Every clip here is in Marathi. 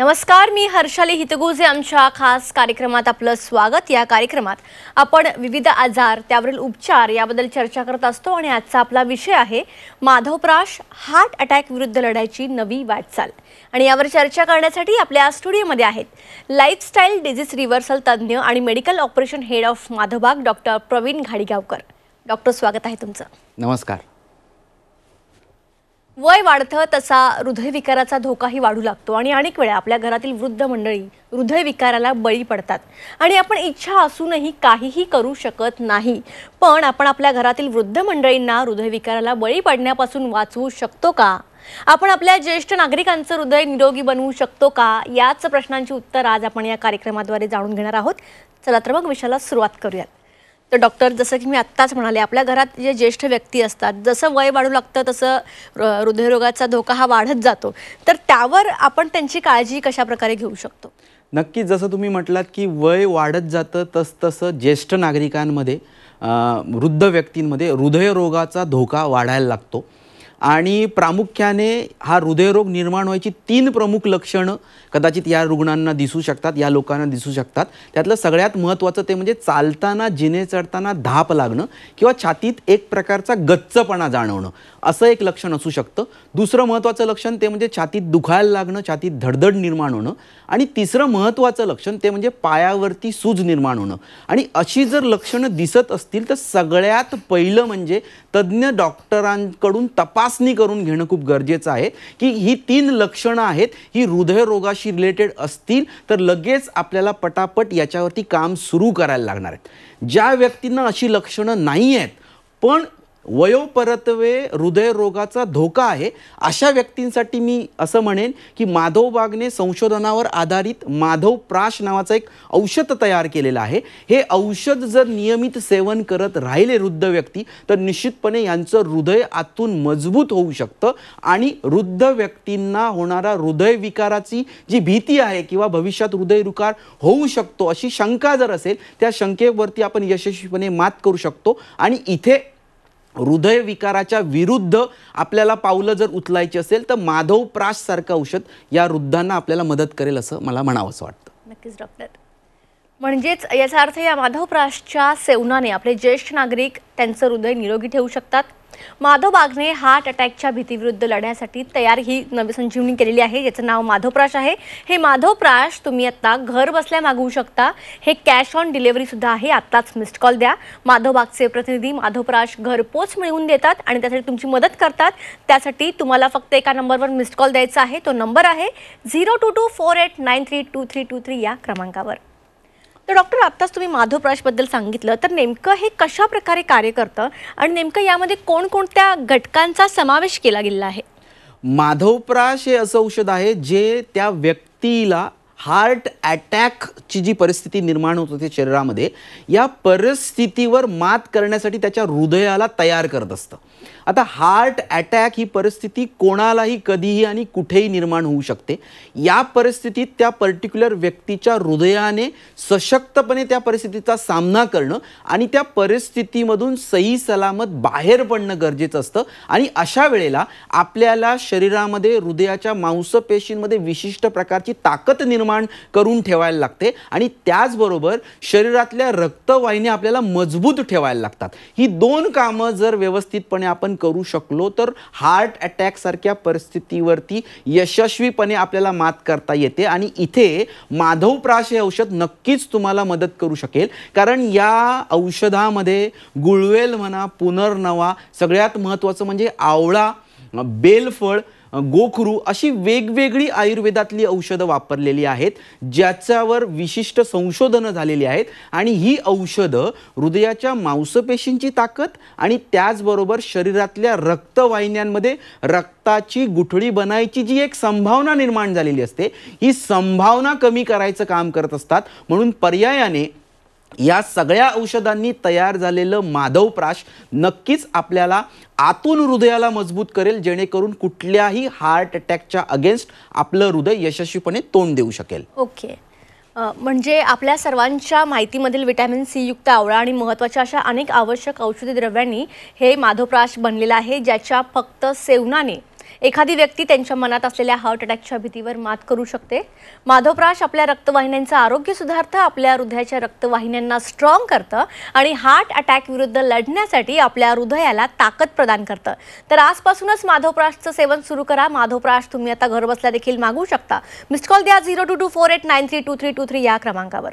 नमस्कार मी हर्षाली हितगुजे आमच्या खास कार्यक्रमात आपलं स्वागत या कार्यक्रमात आपण विविध आजार त्यावरील उपचार याबद्दल चर्चा करत असतो आणि आजचा आपला विषय आहे माधवप्राश हार्ट अटॅक विरुद्ध लढायची नवी वाटचाल आणि यावर चर्चा करण्यासाठी आपल्या स्टुडिओमध्ये आहेत लाईफस्टाईल डिझीज रिव्हर्सल तज्ज्ञ आणि medical operation head of Madhavbaug doctor Pravin Ghadigaonkar doctor स्वागत आहे तुमचं नमस्कार वय वाढतं तसा हृदयविकाराचा धोकाही वाढू लागतो आणि अनेक वेळा आपल्या घरातील वृद्ध मंडळी हृदयविकाराला बळी पडतात आणि आपण इच्छा असूनही काहीही करू शकत नाही पण आपण आपल्या घरातील वृद्ध मंडळींना हृदयविकाराला बळी पडण्यापासून वाचवू शकतो का आपण आपल्या ज्येष्ठ नागरिकांचं हृदय निरोगी बनवू शकतो का याच प्रश्नांची उत्तर आज आपण या कार्यक्रमाद्वारे जाणून घेणार आहोत चला तर मग विषयाला सुरुवात करूयात तर डॉक्टर जसं की मी आत्ताच म्हणाले आपल्या घरात जे ज्येष्ठ व्यक्ती असतात जसं वय वाढू लागतं तसं हृदयरोगाचा धोका हा वाढत जातो तर त्यावर आपण त्यांची काळजी कशाप्रकारे घेऊ शकतो नक्की जसं तुम्ही म्हटलात की वय वाढत जातं तस तसं ज्येष्ठ नागरिकांमध्ये वृद्ध व्यक्तींमध्ये हृदयरोगाचा धोका वाढायला लागतो आणि प्रामुख्याने हा हृदयरोग निर्माण व्हायची तीन प्रमुख लक्षणं कदाचित या रुग्णांना दिसू शकतात या लोकांना दिसू शकतात त्यातलं सगळ्यात महत्त्वाचं ते म्हणजे चालताना जिने चढताना धाप लागणं किंवा छातीत एक प्रकारचा गच्चपणा जाणवणं असं एक लक्षण असू शकतं दुसरं महत्त्वाचं लक्षण ते म्हणजे छातीत दुखायला लागणं छातीत धडधड निर्माण होणं आणि तिसरं महत्त्वाचं लक्षण ते म्हणजे पायावरती सूज निर्माण होणं आणि अशी जर लक्षणं दिसत असतील तर सगळ्यात पहिलं म्हणजे तज्ज्ञ डॉक्टरांकडून तपास तपासणी करून घेणं खूप गरजेचं आहे की ही तीन लक्षणं आहेत ही हृदयरोगाशी रिलेटेड असतील तर लगेच आपल्याला पटापट याच्यावरती काम सुरू करायला लागणार आहेत ज्या व्यक्तींना अशी लक्षणं नाही आहेत पण वयोपरत्वे हृदयरोगाचा धोका आहे अशा व्यक्तींसाठी मी असं म्हणेन की माधव बागने संशोधनावर आधारित माधव प्राश नावाचं एक औषध तयार केलेलं आहे हे औषध जर नियमित सेवन करत राहिले वृद्ध व्यक्ती तर निश्चितपणे यांचं हृदय आतून मजबूत होऊ शकतं आणि वृद्ध व्यक्तींना होणारा हृदयविकाराची जी भीती आहे किंवा भविष्यात हृदयविकार होऊ शकतो अशी शंका जर असेल त्या शंकेवरती आपण यशस्वीपणे मात करू शकतो आणि इथे हृदयविकाराच्या विरुद्ध आपल्याला पावलं जर उचलायची असेल तर माधव प्राश सारखं औषध या वृद्धांना आपल्याला मदत करेल असं मला म्हणावंसं वाटतं नक्कीच डॉक्टर म्हणजेच याचा अर्थ या प्राशच्या सेवनाने आपले ज्येष्ठ नागरिक त्यांचं हृदय निरोगी ठेवू शकतात माधव हार्ट अटॅकच्या भीतीविरुद्ध लढण्यासाठी तयार ही नवी संजीवनी केलेली आहे याचं नाव माधवप्राश आहे हे माधवप्राश तुम्ही आता घर बसल्या मागवू शकता हे कॅश ऑन डिलिव्हरी सुद्धा आहे आत्ताच मिस्ड कॉल द्या माधव बागचे प्रतिनिधी माधवप्राश घरपोच मिळवून देतात आणि त्यासाठी तुमची मदत करतात त्यासाठी तुम्हाला फक्त एका नंबरवर मिस्ड कॉल द्यायचा आहे तो नंबर आहे zero two two four eight nine three two three two three या क्रमांकावर तर डॉक्टर आत्ताच तुम्ही माधवप्राशबद्दल सांगितलं तर नेमकं हे कशा प्रकारे कार्य करतं आणि नेमकं यामध्ये कोणकोणत्या घटकांचा समावेश केला गेला आहे माधवप्राश हे असं औषध आहे जे त्या व्यक्तीला हार्ट अटॅकची जी परिस्थिती निर्माण होत होती शरीरामध्ये या परिस्थितीवर मात करण्यासाठी त्याच्या हृदयाला तयार करत असतं आता हार्ट अटॅक ही परिस्थिती कोणालाही कधीही आणि कुठेही निर्माण होऊ शकते या परिस्थितीत त्या पर्टिक्युलर व्यक्तीच्या हृदयाने सशक्तपणे त्या परिस्थितीचा सामना करणं आणि त्या परिस्थितीमधून सही सलामत बाहेर पडणं गरजेचं असतं आणि अशा वेळेला आपल्याला शरीरामध्ये हृदयाच्या मांसपेशींमध्ये विशिष्ट प्रकारची ताकद निर्माण निर्माण करून ठेवायला लागते आणि त्याचबरोबर शरीरातल्या रक्तवाहिन्या आपल्याला मजबूत ठेवायला लागतात ही दोन कामं जर व्यवस्थितपणे आपण करू शकलो तर हार्ट अटॅकसारख्या परिस्थितीवरती यशस्वीपणे आपल्याला मात करता येते आणि इथे माधवप्राश हे औषध नक्कीच तुम्हाला मदत करू शकेल कारण या औषधामध्ये गुळवेल म्हणा पुनर्नवा सगळ्यात महत्त्वाचं म्हणजे आवळा बेलफळ गोखरू अशी वेगवेगळी आयुर्वेदातली औषधं वापरलेली आहेत ज्याच्यावर विशिष्ट संशोधनं झालेली आहेत आणि ही औषधं हृदयाच्या मांसपेशींची ताकद आणि त्याचबरोबर शरीरातल्या रक्तवाहिन्यांमध्ये रक्ताची गुठळी बनायची जी एक संभावना निर्माण झालेली असते ही संभावना कमी करायचं काम करत असतात म्हणून पर्यायाने या सगळ्या औषधांनी तयार झालेलं माधवप्राश नक्कीच आपल्याला आतून हृदयाला मजबूत करेल जेणेकरून कुठल्याही हार्ट अटॅकच्या अगेन्स्ट आपलं हृदय यशस्वीपणे तोंड देऊ शकेल ओके म्हणजे आपल्या सर्वांच्या माहितीमधील विटॅमिन सी युक्त आवळा आणि महत्त्वाच्या अशा अनेक आवश्यक औषधी द्रव्यांनी हे माधवप्राश बनलेलं आहे ज्याच्या फक्त सेवनाने एखादी व्यक्ती त्यांच्या मनात असलेल्या हार्ट अटॅकच्या भीतीवर मात करू शकते माधवप्राश आपल्या रक्तवाहिन्यांचं आरोग्य सुधारतं आपल्या हृदयाच्या रक्तवाहिन्यांना स्ट्रॉंग करतं आणि हार्ट अटॅक विरुद्ध लढण्यासाठी आपल्या हृदयाला ताकद प्रदान करतं तर आजपासूनच माधवप्राशचं सेवन सुरू करा माधवप्राश तुम्ही आता घरबसल्या देखील मागू शकता मिस्ड कॉल द्या zero two two four eight nine three two three two three या क्रमांकावर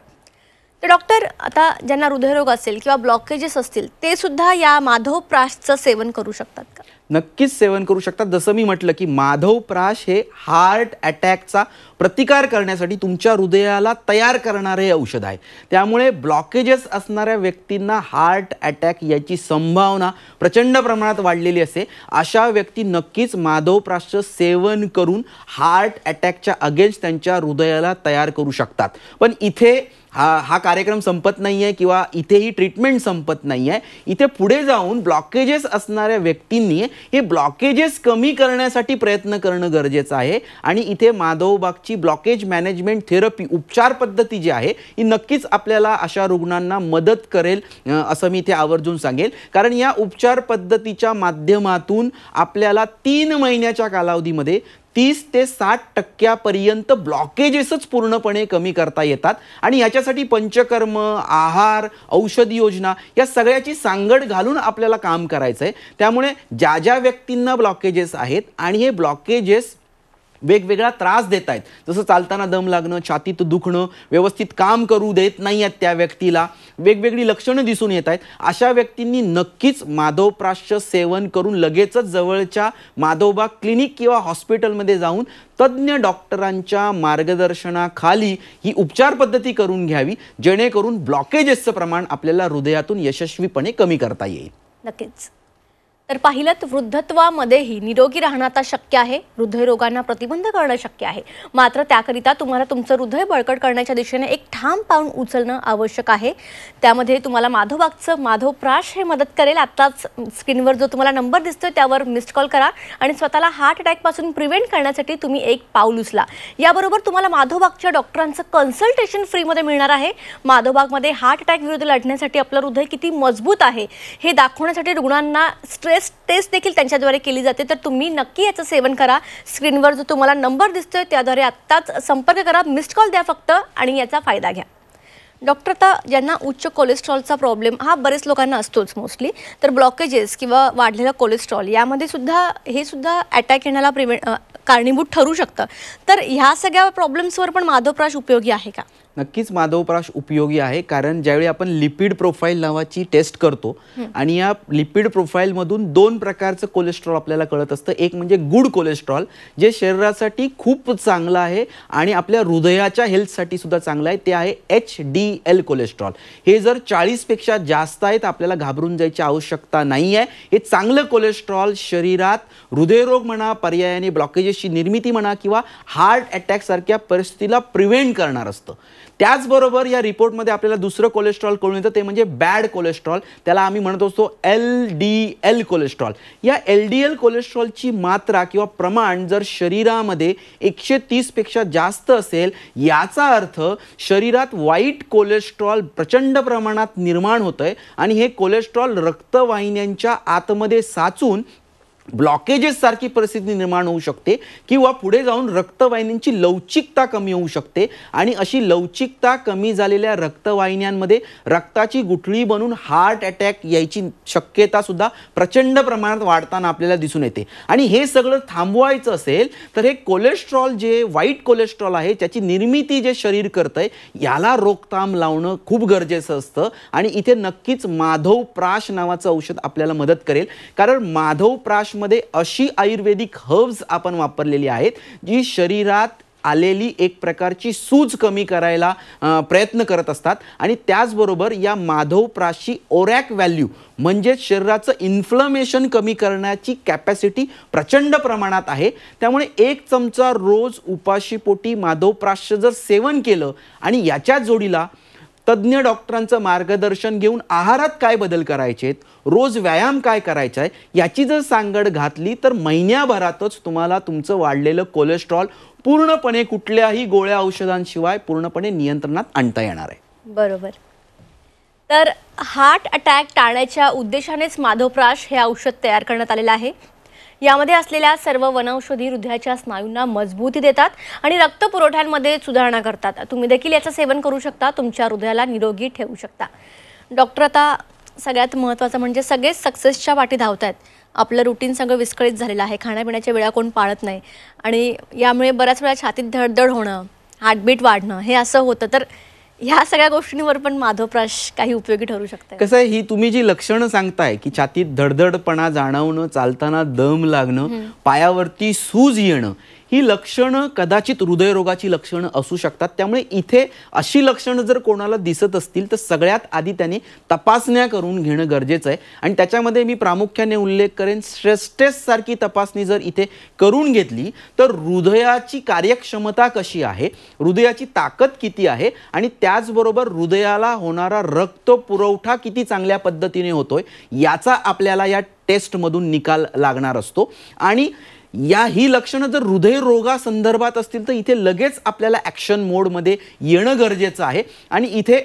तर डॉक्टर आता ज्यांना हृदयरोग असेल किंवा ब्लॉकेजेस असतील ते सुद्धा या माधवप्राशचं सेवन करू शकतात का नक्कीच सेवन करू शकतात जसं मी म्हटलं की माधवप्राश हे हार्ट अटॅकचा प्रतिकार करण्यासाठी तुमच्या हृदयाला तयार करणारे औषध आहे त्यामुळे ब्लॉकेजेस असणाऱ्या व्यक्तींना हार्ट अटॅक याची संभावना प्रचंड प्रमाणात वाढलेली असते अशा व्यक्ती नक्कीच माधवप्राशचं सेवन करून हार्ट अटॅकच्या अगेन्स्ट त्यांच्या हृदयाला तयार करू शकतात पण इथे हा हा कार्यक्रम संपत नाही आहे किंवा इथेही ट्रीटमेंट संपत नाही आहे इथे पुढे जाऊन ब्लॉकेजेस असणाऱ्या व्यक्तींनी हे ब्लॉकेजेस कमी करण्यासाठी प्रयत्न करणं गरजेचं आहे आणि इथे माधवबागची ब्लॉकेज मॅनेजमेंट थेरपी उपचार पद्धती जी आहे ही नक्कीच आपल्याला अशा रुग्णांना मदत करेल असं मी इथे आवर्जून सांगेल कारण या उपचार पद्धतीच्या माध्यमातून आपल्याला तीन महिन्याच्या कालावधीमध्ये तीस ते साठ टक्क्यापर्यंत ब्लॉकेजेसच पूर्णपणे कमी करता येतात आणि याच्यासाठी पंचकर्म आहार औषध योजना या सगळ्याची सांगड घालून आपल्याला काम करायचं आहे त्यामुळे ज्या ज्या व्यक्तींना ब्लॉकेजेस आहेत आणि हे ब्लॉकेजेस वेगवेगळा त्रास देत आहेत जसं चालताना दम लागणं छातीत दुखणं व्यवस्थित काम करू देत नाही आहेत त्या व्यक्तीला वेगवेगळी लक्षणं दिसून येत आहेत अशा व्यक्तींनी नक्कीच माधवप्राश्य सेवन करून लगेचच जवळच्या माधोबा क्लिनिक किंवा हॉस्पिटलमध्ये जाऊन तज्ज्ञ डॉक्टरांच्या मार्गदर्शनाखाली ही उपचार पद्धती करून घ्यावी जेणेकरून ब्लॉकेजेसचं प्रमाण आपल्याला हृदयातून यशस्वीपणे कमी करता येईल नक्कीच तर पाहिलं वृद्धत्वामध्येही निरोगी राहणं आता शक्य आहे हृदयरोगांना प्रतिबंध करणं शक्य आहे मात्र त्याकरिता तुम्हाला तुमचं हृदय बळकट करण्याच्या दिशेने एक ठाम पाऊल उचलणं आवश्यक आहे त्यामध्ये तुम्हाला माधोबागचं माधव प्राश हे मदत करेल आत्ताच स्क्रीनवर जो तुम्हाला नंबर दिसतोय त्यावर मिस्ड कॉल करा आणि स्वतःला हार्ट अटॅकपासून प्रिव्हेंट करण्यासाठी तुम्ही एक पाऊल उचला याबरोबर तुम्हाला माधोबागच्या डॉक्टरांचं कन्सल्टेशन फ्रीमध्ये मिळणार आहे माधवबागमध्ये हार्ट अटॅक विरुद्ध लढण्यासाठी आपलं हृदय किती मजबूत आहे हे दाखवण्यासाठी रुग्णांना स्ट्रेस वेळेस टेस्ट देखील त्यांच्याद्वारे केली जाते तर तुम्ही नक्की याचं सेवन करा स्क्रीनवर जो तुम्हाला नंबर दिसतोय त्याद्वारे आत्ताच संपर्क करा मिस्ड कॉल द्या फक्त आणि याचा फायदा घ्या डॉक्टर आता ज्यांना उच्च कोलेस्ट्रॉलचा प्रॉब्लेम हा बरेच लोकांना असतोच मोस्टली तर ब्लॉकेजेस किंवा वाढलेलं कोलेस्ट्रॉल यामध्ये सुद्धा हे सुद्धा अटॅक येण्याला प्रिव्हे कारणीभूत ठरू शकतं तर ह्या सगळ्या प्रॉब्लेम्सवर पण माधवप्राश उपयोगी आहे का नक्कीच माधवप्राश उपयोगी आहे कारण ज्यावेळी आपण लिपिड प्रोफाईल नावाची टेस्ट करतो आणि या लिपिड प्रोफाईलमधून दोन प्रकारचं कोलेस्ट्रॉल आपल्याला कळत असतं एक म्हणजे गुड कोलेस्ट्रॉल जे शरीरासाठी खूप चांगलं आहे आणि आपल्या हृदयाच्या हेल्थसाठी सुद्धा चांगलं आहे ते आहे एच डी एल कोलेस्ट्रॉल हे जर चाळीसपेक्षा जास्त आहे तर आपल्याला घाबरून जायची आवश्यकता नाही आहे हे चांगलं कोलेस्ट्रॉल शरीरात हृदयरोग म्हणा पर्यायाने ब्लॉकेजेसची निर्मिती म्हणा किंवा हार्ट अटॅकसारख्या परिस्थितीला प्रिव्हेंट करणार असतं त्याचबरोबर या रिपोर्टमध्ये आपल्याला दुसरं कोलेस्ट्रॉल कळून येतं ते म्हणजे बॅड कोलेस्ट्रॉल त्याला आम्ही म्हणत असतो एल डी एल कोलेस्ट्रॉल या एल डी एल कोलेस्ट्रॉलची मात्रा किंवा प्रमाण जर शरीरामध्ये एकशे तीसपेक्षा जास्त असेल याचा अर्थ शरीरात वाईट कोलेस्ट्रॉल प्रचंड प्रमाणात निर्माण होतंय आणि हे कोलेस्ट्रॉल रक्तवाहिन्यांच्या आतमध्ये साचून ब्लॉकेजेस सारखी परिस्थिती निर्माण होऊ शकते किंवा पुढे जाऊन रक्तवाहिनींची लवचिकता कमी होऊ शकते आणि अशी लवचिकता कमी झालेल्या रक्तवाहिन्यांमध्ये रक्ताची गुठळी बनून हार्ट अटॅक यायची शक्यता सुद्धा प्रचंड प्रमाणात वाढताना आपल्याला दिसून येते आणि हे सगळं थांबवायचं असेल तर हे कोलेस्ट्रॉल जे वाईट कोलेस्ट्रॉल आहे त्याची निर्मिती जे शरीर करतंय याला रोकथाम लावणं खूप गरजेचं असतं आणि इथे नक्कीच माधव प्राश नावाचं औषध आपल्याला मदत करेल कारण माधव प्राश मध्ये अशी आयुर्वेदिक हर्ब्स आपण वापरलेली आहेत जी शरीरात आलेली एक प्रकारची सूज कमी करायला प्रयत्न करत असतात आणि त्याचबरोबर या माधवप्राशी ओरॅक व्हॅल्यू म्हणजेच शरीराचं इन्फ्लमेशन कमी करण्याची कॅपॅसिटी प्रचंड प्रमाणात आहे त्यामुळे एक चमचा रोज उपाशीपोटी माधवप्राश जर सेवन केलं आणि याच्या जोडीला तज्ज्ञ डॉक्टरांचं मार्गदर्शन घेऊन आहारात काय बदल करायचे रोज व्यायाम काय करायचा आहे याची जर सांगड घातली तर महिन्याभरातच तुम्हाला तुमचं वाढलेलं कोलेस्ट्रॉल पूर्णपणे कुठल्याही गोळ्या औषधांशिवाय पूर्णपणे नियंत्रणात आणता येणार आहे बरोबर तर हार्ट अटॅक टाळण्याच्या उद्देशानेच माधवप्राश हे औषध तयार करण्यात आलेलं आहे यामध्ये असलेल्या सर्व वनौषधी हृदयाच्या स्नायूंना मजबूती देतात आणि रक्त पुरवठ्यांमध्ये सुधारणा करतात तुम्ही देखील याचं सेवन करू शकता तुमच्या हृदयाला निरोगी ठेवू शकता डॉक्टर आता सगळ्यात महत्त्वाचं म्हणजे सगळेच सक्सेसच्या वाटी धावत आहेत आपलं रुटीन सगळं विस्कळीत झालेलं आहे खाण्यापिण्याच्या वेळा कोण पाळत नाही आणि यामुळे बऱ्याच वेळा छातीत धडधड होणं हार्टबीट वाढणं हे असं होतं तर ह्या सगळ्या गोष्टींवर पण माधवप्राश काही उपयोगी ठरू शकते कसं ही तुम्ही जी लक्षणं सांगताय की छातीत धडधडपणा जाणवणं चालताना दम लागणं पायावरती सूज येणं ही लक्षणं कदाचित हृदयरोगाची लक्षणं असू शकतात त्यामुळे इथे अशी लक्षणं जर कोणाला दिसत असतील तर सगळ्यात आधी त्यांनी तपासण्या करून घेणं गरजेचं आहे आणि त्याच्यामध्ये मी प्रामुख्याने उल्लेख करेन स्ट्रेस सारखी तपासणी जर इथे करून घेतली तर हृदयाची कार्यक्षमता कशी आहे हृदयाची ताकद किती आहे आणि त्याचबरोबर हृदयाला होणारा रक्त पुरवठा किती चांगल्या पद्धतीने होतोय याचा आपल्याला या टेस्टमधून निकाल लागणार असतो आणि या ही लक्षणं जर हृदयरोगासंदर्भात असतील तर इथे लगेच आपल्याला ॲक्शन मोडमध्ये येणं गरजेचं आहे आणि इथे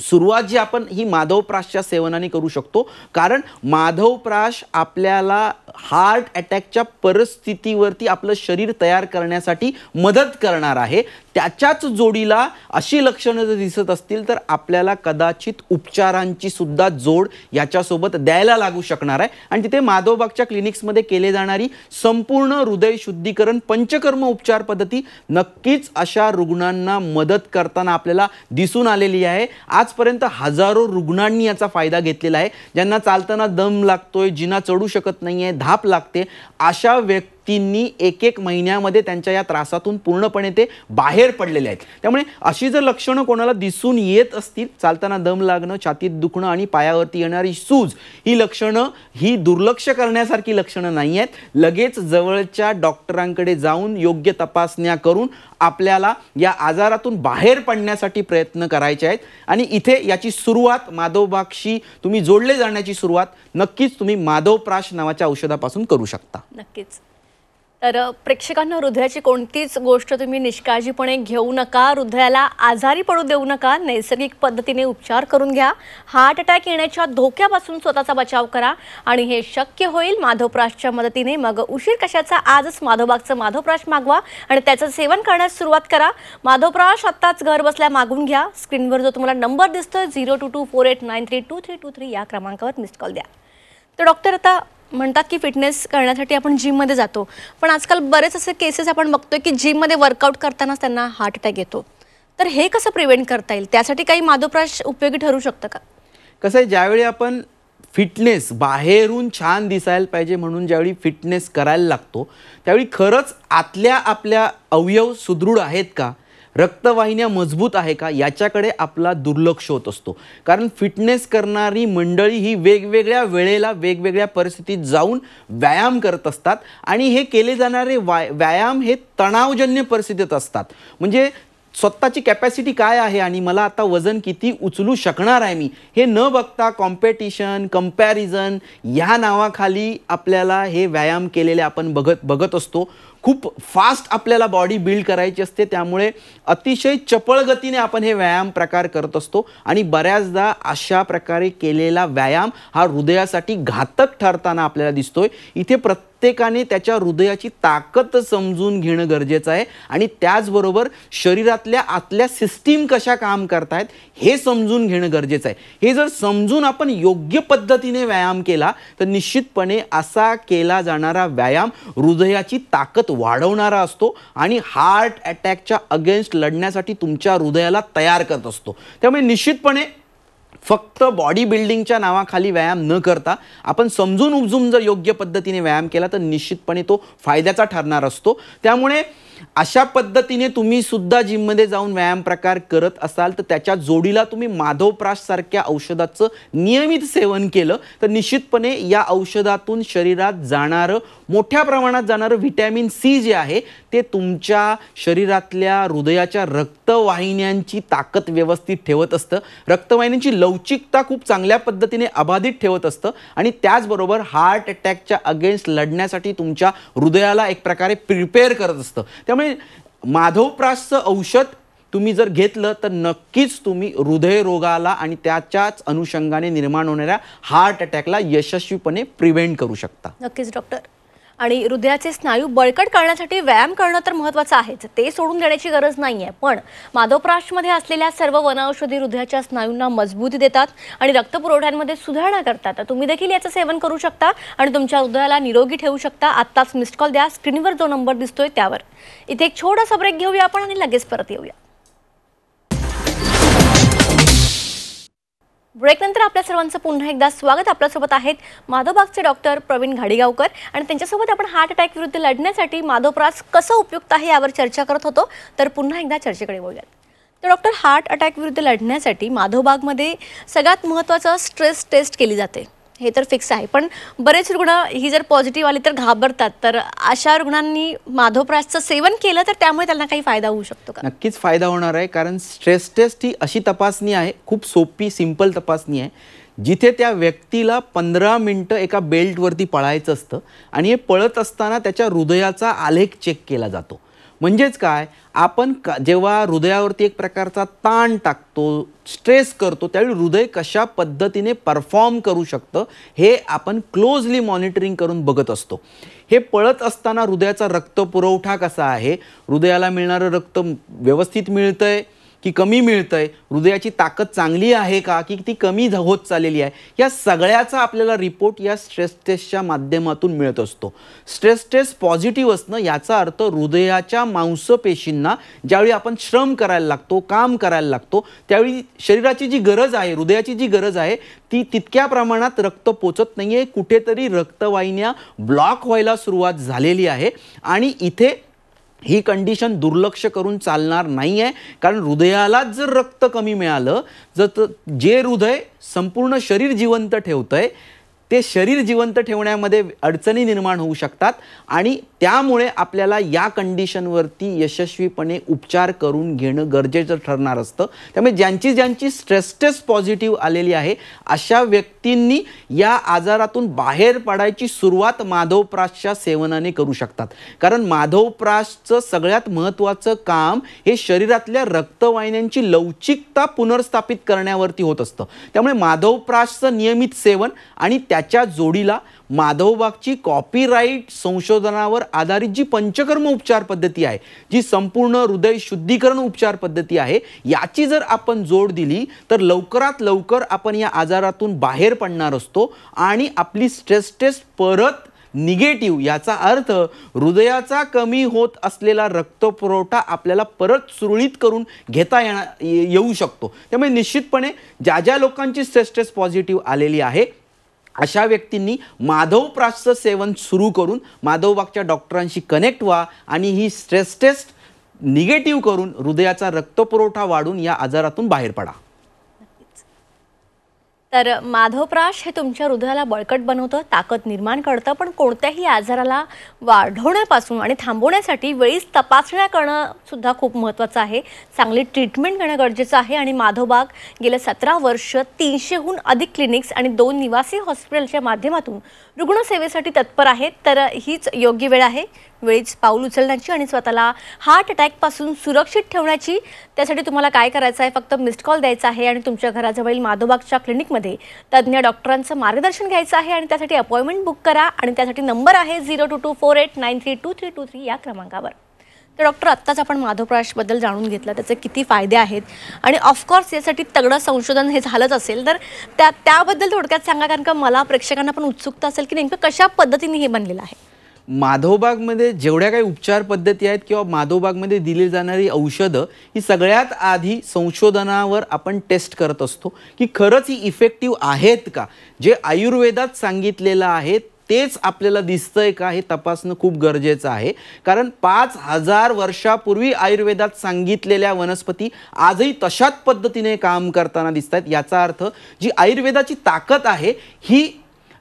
सुरुवात जी आपण ही माधवप्राशच्या सेवनाने करू शकतो कारण माधवप्राश आपल्याला हार्ट अटॅकच्या परिस्थितीवरती आपलं शरीर तयार करण्यासाठी मदत करणार आहे त्याच्याच जोडीला अशी लक्षणं जर दिसत असतील तर आपल्याला कदाचित उपचारांची सुद्धा जोड याच्यासोबत द्यायला लागू शकणार आहे आणि तिथे माधवबागच्या क्लिनिक्समध्ये केले जाणारी संपूर्ण हृदय शुद्धीकरण पंचकर्म उपचार पद्धती नक्कीच अशा रुग्णांना मदत करताना आपल्याला दिसून आलेली आहे आजपर्यंत हजारो रुग्णांनी याचा फायदा घेतलेला आहे ज्यांना चालताना दम लागतोय जिना चढू शकत नाही आहे धाप लागते अशा व्यक्ती व्यक्तींनी एक एक महिन्यामध्ये त्यांच्या या त्रासातून पूर्णपणे ते बाहेर पडलेले आहेत त्यामुळे अशी जर लक्षणं कोणाला दिसून येत असतील चालताना दम लागणं छातीत दुखणं आणि पायावरती येणारी सूज ही लक्षणं ही दुर्लक्ष करण्यासारखी लक्षणं नाही आहेत लगेच जवळच्या डॉक्टरांकडे जाऊन योग्य तपासण्या करून आपल्याला या आजारातून बाहेर पडण्यासाठी प्रयत्न करायचे आहेत आणि इथे याची सुरुवात माधवबागशी तुम्ही जोडले जाण्याची सुरुवात नक्कीच तुम्ही माधवप्राश नावाच्या औषधापासून करू शकता नक्कीच तर प्रेक्षकांना हृदयाची कोणतीच गोष्ट तुम्ही निष्काळजीपणे घेऊ नका हृदयाला आजारी पडू देऊ नका नैसर्गिक पद्धतीने उपचार करून घ्या हार्ट अटॅक येण्याच्या धोक्यापासून स्वतःचा बचाव करा आणि हे शक्य होईल माधवप्राशच्या मदतीने मग उशीर कशाचा आजच माधवबागचं माधवप्राश मागवा आणि त्याचं सेवन करण्यास सुरुवात करा माधवप्राश आत्ताच घर बसल्या मागून घ्या स्क्रीनवर जो तुम्हाला नंबर दिसतोय zero two two four eight nine three two three two three या क्रमांकावर मिस्ड कॉल द्या तर डॉक्टर आता म्हणतात की फिटनेस करण्यासाठी आपण जिममध्ये जातो पण आजकाल बरेच असे केसेस आपण बघतोय की जिममध्ये वर्कआउट करताना त्यांना हार्ट अटॅक येतो तर हे कसं प्रिव्हेंट करता येईल त्यासाठी काही माधोप्राश उपयोगी ठरू शकतं का कसं आहे ज्यावेळी आपण फिटनेस बाहेरून छान दिसायला पाहिजे म्हणून ज्यावेळी फिटनेस करायला लागतो त्यावेळी खरंच आतल्या आपल्या अवयव सुदृढ आहेत का रक्तवाहिन्या मजबूत आहे का याच्याकडे आपला दुर्लक्ष होत असतो कारण फिटनेस करणारी मंडळी ही वेगवेगळ्या वेळेला वेगवेगळ्या परिस्थितीत जाऊन व्यायाम करत असतात आणि हे केले जाणारे वाय व्यायाम हे तणावजन्य परिस्थितीत असतात म्हणजे स्वतःची कॅपॅसिटी काय आहे आणि मला आता वजन किती उचलू शकणार आहे मी हे न बघता कॉम्पिटिशन कंपॅरिझन ह्या नावाखाली आपल्याला हे व्यायाम केलेले आपण बघत बघत असतो खूप फास्ट आपल्याला बॉडी बिल्ड करायची असते त्यामुळे अतिशय चपळ गतीने आपण हे व्यायाम प्रकार करत असतो आणि बऱ्याचदा अशा प्रकारे केलेला व्यायाम हा हृदयासाठी घातक ठरताना आपल्याला दिसतोय इथे प्रत्येक प्रत्येकाने त्याच्या हृदयाची ताकद समजून घेणं गरजेचं आहे आणि त्याचबरोबर शरीरातल्या आतल्या सिस्टीम कशा काम करतायत हे समजून घेणं गरजेचं आहे हे जर समजून आपण योग्य पद्धतीने व्यायाम केला तर निश्चितपणे असा केला जाणारा व्यायाम हृदयाची ताकद वाढवणारा असतो आणि हार्ट अटॅकच्या अगेन्स्ट लढण्यासाठी तुमच्या हृदयाला तयार करत असतो त्यामुळे निश्चितपणे फक्त बॉडी बिल्डिंगच्या नावाखाली व्यायाम न करता आपण समजून उमजून जर योग्य पद्धतीने व्यायाम केला तर निश्चितपणे तो फायद्याचा ठरणार असतो त्यामुळे अशा पद्धतीने तुम्ही सुद्धा जिममध्ये जाऊन व्यायाम प्रकार करत असाल तर त्याच्या जोडीला तुम्ही सारख्या औषधाचं नियमित सेवन केलं तर निश्चितपणे या औषधातून शरीरात जाणारं मोठ्या प्रमाणात जाणारं व्हिटॅमिन सी जे आहे ते तुमच्या शरीरातल्या हृदयाच्या रक्तवाहिन्यांची ताकद व्यवस्थित ठेवत असतं रक्तवाहिन्यांची लवचिकता खूप चांगल्या पद्धतीने अबाधित ठेवत असतं आणि त्याचबरोबर हार्ट अटॅकच्या अगेन्स्ट लढण्यासाठी तुमच्या हृदयाला एक प्रकारे प्रिपेअर करत असतं त्यामुळे माधवप्रासचं औषध तुम्ही जर घेतलं तर नक्कीच तुम्ही हृदयरोगाला आणि त्याच्याच अनुषंगाने निर्माण होणाऱ्या हार्ट अटॅकला यशस्वीपणे प्रिव्हेंट करू शकता नक्कीच डॉक्टर आणि हृदयाचे स्नायू बळकट करण्यासाठी व्यायाम करणं तर महत्वाचं आहेच ते सोडून देण्याची गरज नाही आहे पण माधवप्राशमध्ये असलेल्या सर्व वनौषधी हृदयाच्या स्नायूंना मजबूती देतात आणि रक्तपुरवठ्यांमध्ये सुधारणा करतात तुम्ही देखील याचं सेवन करू शकता आणि तुमच्या हृदयाला निरोगी ठेवू शकता आत्ताच मिस्ड कॉल द्या स्क्रीनवर जो नंबर दिसतोय त्यावर इथे एक छोटासा ब्रेक घेऊया आपण आणि लगेच परत येऊया ब्रेकनंतर आपल्या सर्वांचं पुन्हा एकदा स्वागत आपल्यासोबत आहेत माधवबागचे डॉक्टर प्रवीण घाडीगावकर आणि त्यांच्यासोबत आपण हार्ट अटॅक विरुद्ध लढण्यासाठी माधवप्रास कसं उपयुक्त आहे यावर चर्चा करत होतो तर पुन्हा एकदा चर्चेकडे बोलूयात तर डॉक्टर हार्ट अटॅक विरुद्ध लढण्यासाठी माधवबागमध्ये सगळ्यात महत्त्वाचं स्ट्रेस टेस्ट केली जाते हे तर फिक्स आहे पण बरेच रुग्ण ही जर पॉझिटिव्ह आली तर घाबरतात तर अशा रुग्णांनी माधवप्रासचं सेवन केलं तर त्यामुळे त्यांना काही फायदा होऊ शकतो का नक्कीच फायदा होणार आहे कारण स्ट्रेस टेस्ट ही अशी तपासणी आहे खूप सोपी सिंपल तपासणी आहे जिथे त्या व्यक्तीला पंधरा मिनटं एका बेल्टवरती पळायचं असतं आणि हे पळत असताना त्याच्या हृदयाचा आलेख चेक केला जातो म्हणजेच काय आपण का जेव्हा हृदयावरती एक प्रकारचा ताण टाकतो स्ट्रेस करतो त्यावेळी हृदय कशा पद्धतीने परफॉर्म करू शकतं हे आपण क्लोजली मॉनिटरिंग करून बघत असतो हे पळत असताना हृदयाचा रक्तपुरवठा कसा आहे हृदयाला मिळणारं रक्त व्यवस्थित मिळतं की कमी मिळतंय हृदयाची ताकद चांगली आहे का की ती कमी होत चाललेली आहे या सगळ्याचा आपल्याला रिपोर्ट या स्ट्रेस टेस्टच्या माध्यमातून मिळत असतो स्ट्रेस टेस्ट पॉझिटिव्ह असणं याचा अर्थ हृदयाच्या मांसपेशींना ज्यावेळी आपण श्रम करायला लागतो काम करायला लागतो त्यावेळी शरीराची जी गरज आहे हृदयाची जी गरज आहे ती तितक्या प्रमाणात रक्त पोचत नाही आहे कुठेतरी रक्तवाहिन्या ब्लॉक व्हायला सुरुवात झालेली आहे आणि इथे ही कंडिशन दुर्लक्ष करून चालणार नाही आहे कारण हृदयालाच जर रक्त कमी मिळालं जर जे हृदय संपूर्ण शरीर जिवंत ठेवतं आहे ते शरीर जिवंत ठेवण्यामध्ये अडचणी निर्माण होऊ शकतात आणि त्यामुळे आपल्याला या कंडिशनवरती यशस्वीपणे उपचार करून घेणं गरजेचं ठरणार असतं त्यामुळे ज्यांची ज्यांची स्ट्रेस टेस्ट पॉझिटिव्ह आलेली आहे अशा व्यक्तींनी या आजारातून बाहेर पडायची सुरुवात माधवप्राशच्या सेवनाने करू शकतात कारण माधवप्राशचं सगळ्यात महत्त्वाचं काम हे शरीरातल्या रक्तवाहिन्यांची लवचिकता पुनर्स्थापित करण्यावरती होत असतं त्यामुळे माधवप्राशचं नियमित सेवन आणि त्या त्याच्या जोडीला माधवबागची कॉपीराईट संशोधनावर आधारित जी पंचकर्म उपचार पद्धती आहे जी संपूर्ण हृदय शुद्धीकरण उपचार पद्धती आहे याची जर आपण जोड दिली तर लवकरात लवकर आपण या आजारातून बाहेर पडणार असतो आणि आपली स्ट्रेस टेस्ट परत निगेटिव्ह याचा अर्थ हृदयाचा कमी होत असलेला रक्तपुरवठा आपल्याला परत सुरळीत करून घेता येणार येऊ शकतो त्यामुळे निश्चितपणे ज्या ज्या लोकांची स्ट्रेस पॉझिटिव्ह आलेली आहे अशा व्यक्तींनी माधवप्राशचं सेवन सुरू करून माधवबागच्या डॉक्टरांशी कनेक्ट व्हा आणि ही स्ट्रेस टेस्ट निगेटिव्ह करून हृदयाचा रक्तपुरवठा वाढून या आजारातून बाहेर पडा तर माधवप्राश हे तुमच्या हृदयाला बळकट बनवतं ताकद निर्माण करतं पण कोणत्याही आजाराला वाढवण्यापासून आणि थांबवण्यासाठी वेळीच तपासण्या करणं सुद्धा खूप महत्त्वाचं आहे चांगली ट्रीटमेंट घेणं गरजेचं आहे आणि माधवबाग गेल्या सतरा वर्ष तीनशेहून अधिक क्लिनिक्स आणि दोन निवासी हॉस्पिटलच्या माध्यमातून रुग्णसेवेसाठी तत्पर आहेत तर हीच योग्य वेळ आहे वेळीच पाऊल उचलण्याची आणि स्वतःला हार्ट अटॅकपासून सुरक्षित ठेवण्याची त्यासाठी तुम्हाला काय करायचं आहे फक्त मिस्ड कॉल द्यायचा आहे आणि तुमच्या घराजवळील माधोबागच्या क्लिनिकमध्ये तज्ज्ञ डॉक्टरांचं मार्गदर्शन घ्यायचं आहे आणि त्यासाठी अपॉइंटमेंट बुक करा आणि त्यासाठी नंबर आहे zero two two four eight nine three two three two three या क्रमांकावर तर डॉक्टर आत्ताच आपण माधवप्रकाशबद्दल जाणून घेतलं त्याचे किती फायदे आहेत आणि ऑफकोर्स यासाठी तगडं संशोधन हे झालंच असेल तर त्या त्याबद्दल थोडक्यात सांगा कारण का मला प्रेक्षकांना पण उत्सुकता असेल की नेमकं कशा पद्धतीने हे बनलेलं आहे माधवबागमध्ये जेवढ्या काही उपचार पद्धती आहेत किंवा माधवबागमध्ये दिली जाणारी औषधं ही सगळ्यात आधी संशोधनावर आपण टेस्ट करत असतो की खरंच ही इफेक्टिव्ह आहेत का जे आयुर्वेदात सांगितलेलं आहे तेच आपल्याला दिसतंय का हे तपासणं खूप गरजेचं आहे कारण पाच हजार वर्षापूर्वी आयुर्वेदात सांगितलेल्या वनस्पती आजही तशाच पद्धतीने काम करताना दिसत आहेत याचा अर्थ जी आयुर्वेदाची ताकद आहे ही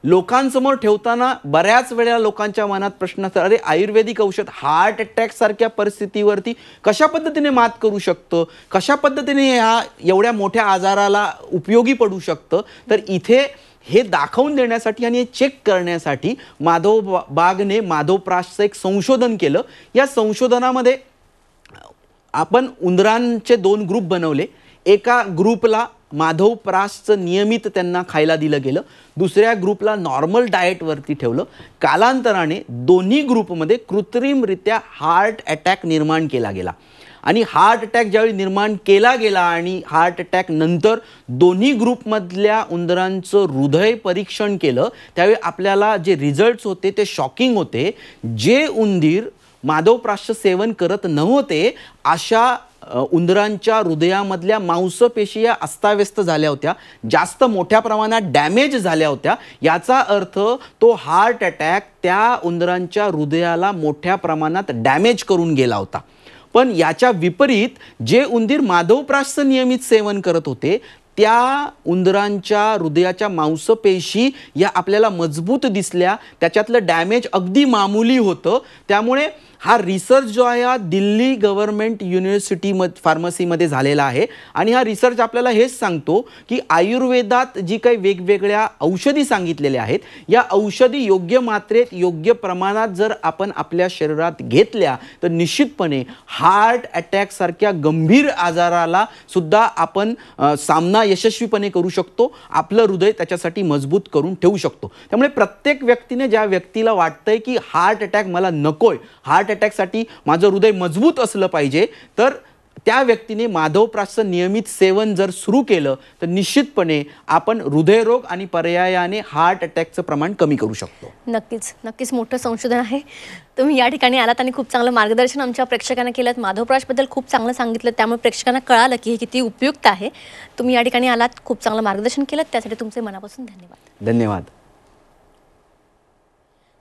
लोकांसमोर ठेवताना बऱ्याच वेळेला लोकांच्या मनात प्रश्न असतात अरे आयुर्वेदिक औषध हार्ट अटॅकसारख्या परिस्थितीवरती कशा पद्धतीने मात करू शकतं कशा पद्धतीने ह्या एवढ्या मोठ्या आजाराला उपयोगी पडू शकतं तर इथे हे दाखवून देण्यासाठी आणि हे चेक करण्यासाठी माधव बागने माधवप्राशचं एक संशोधन केलं या संशोधनामध्ये आपण उंदरांचे दोन ग्रुप बनवले एका ग्रुपला माधव नियमित त्यांना खायला दिलं गेलं दुसऱ्या ग्रुपला नॉर्मल डाएटवरती ठेवलं कालांतराने दोन्ही ग्रुपमध्ये कृत्रिमरित्या हार्ट अटॅक निर्माण केला गेला आणि हार्ट अटॅक ज्यावेळी निर्माण केला गेला आणि हार्ट अटॅक नंतर दोन्ही ग्रुपमधल्या उंदरांचं हृदय परीक्षण केलं त्यावेळी आपल्याला जे रिझल्ट्स होते ते शॉकिंग होते जे उंदीर माधवप्राश सेवन करत नव्हते अशा उंदरांच्या हृदयामधल्या मांसपेशी या अस्ताव्यस्त झाल्या होत्या जास्त मोठ्या प्रमाणात डॅमेज झाल्या होत्या याचा अर्थ तो हार्ट अटॅक त्या उंदरांच्या हृदयाला मोठ्या प्रमाणात डॅमेज करून गेला होता पण याच्या विपरीत जे उंदीर माधवप्रासचं नियमित सेवन करत होते त्या उंदरांच्या हृदयाच्या मांसपेशी या आपल्याला मजबूत दिसल्या त्याच्यातलं डॅमेज अगदी मामुली होतं त्यामुळे हा रिसर्च जो आहे हा दिल्ली गव्हर्नमेंट युनिव्हर्सिटी म फार्मसीमध्ये झालेला आहे आणि हा रिसर्च आपल्याला हेच सांगतो की आयुर्वेदात जी काही वेगवेगळ्या औषधी सांगितलेल्या आहेत या औषधी योग्य मात्रेत योग्य प्रमाणात जर आपण आपल्या शरीरात घेतल्या तर निश्चितपणे हार्ट अटॅकसारख्या गंभीर आजाराला सुद्धा आपण सामना यशस्वीपणे करू शकतो आपलं हृदय त्याच्यासाठी मजबूत करून ठेवू शकतो त्यामुळे प्रत्येक व्यक्तीने ज्या व्यक्तीला वाटतंय की हार्ट अटॅक मला नकोय हार्ट हार्ट अटॅकसाठी माझं हृदय मजबूत असलं पाहिजे तर त्या व्यक्तीने माधवप्रासचं नियमित सेवन जर सुरू केलं तर निश्चितपणे आपण हृदयरोग आणि पर्यायाने हार्ट अटॅकचं प्रमाण कमी करू शकतो नक्कीच नक्कीच मोठं संशोधन आहे तुम्ही या ठिकाणी आलात आणि खूप चांगलं मार्गदर्शन आमच्या प्रेक्षकांना केलं माधवप्रासबद्दल खूप चांगलं सांगितलं त्यामुळे प्रेक्षकांना कळालं की हे किती उपयुक्त आहे तुम्ही या ठिकाणी आलात खूप चांगलं मार्गदर्शन केलं त्यासाठी तुमचे मनापासून धन्यवाद धन्यवाद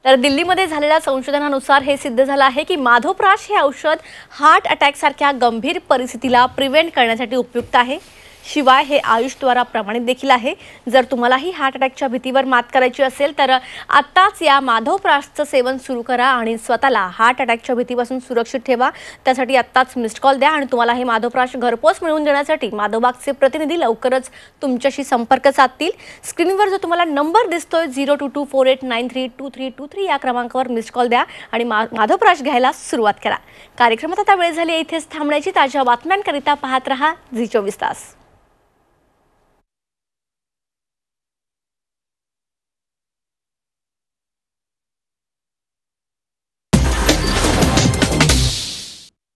तर दिल्लीमध्ये झालेल्या संशोधनानुसार हे सिद्ध झालं आहे की माधोप्राश हे औषध हार्ट अटॅकसारख्या गंभीर परिस्थितीला प्रिव्हेंट करण्यासाठी उपयुक्त आहे शिवाय हे आयुषद्वारा प्रमाणित देखील आहे जर तुम्हालाही हार्ट अटॅकच्या भीतीवर मात करायची असेल तर आत्ताच या माधवप्राशचं सेवन सुरू करा आणि स्वतःला हार्ट अटॅकच्या भीतीपासून सुरक्षित ठेवा त्यासाठी आत्ताच मिस्ड कॉल द्या आणि तुम्हाला हे माधवप्राश घरपोच मिळवून देण्यासाठी माधवबागचे प्रतिनिधी लवकरच तुमच्याशी संपर्क साधतील स्क्रीनवर जो तुम्हाला नंबर दिसतोय zero two two four eight nine three two three two three या क्रमांकावर मिस्ड कॉल द्या आणि मा माधवप्राश घ्यायला सुरुवात करा कार्यक्रमात आता वेळ झाली इथेच थांबण्याची ताज्या बातम्यांकरिता पाहत रहा झी चोवीस तास